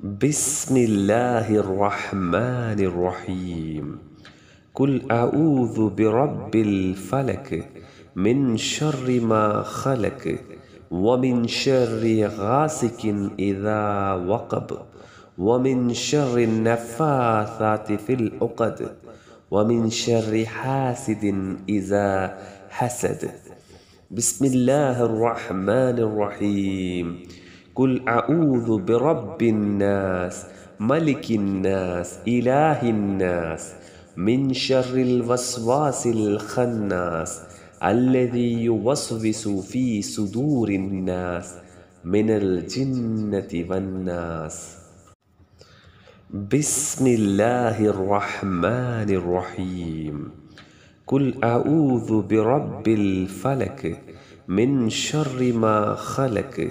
بسم الله الرحمن الرحيم قل أعوذ برب الفلك من شر ما خلق ومن شر غاسك إذا وقب ومن شر النفاثات في الأقد ومن شر حاسد إذا حسد بسم الله الرحمن الرحيم قل أعوذ برب الناس ملك الناس إله الناس من شر الوسواس الخناس الذي يوسوس في صدور الناس من الجنة والناس بسم الله الرحمن الرحيم قل أعوذ برب الفلك من شر ما خلق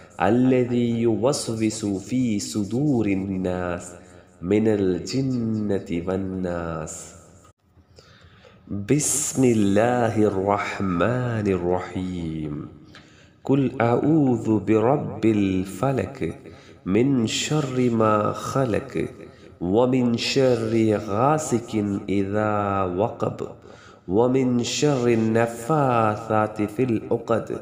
الذي يوسوس في صدور الناس من الجنة والناس بسم الله الرحمن الرحيم قل أعوذ برب الفلك من شر ما خلق ومن شر غاسك إذا وقب ومن شر النفاثات في الأقد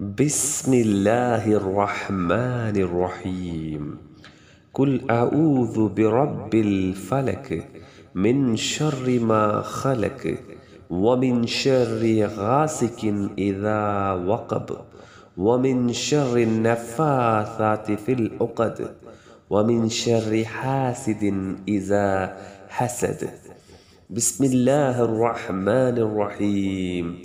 بسم الله الرحمن الرحيم قل أعوذ برب الفلك من شر ما خلق ومن شر غاسك إذا وقب ومن شر النفاثات في الأقد ومن شر حاسد إذا حسد بسم الله الرحمن الرحيم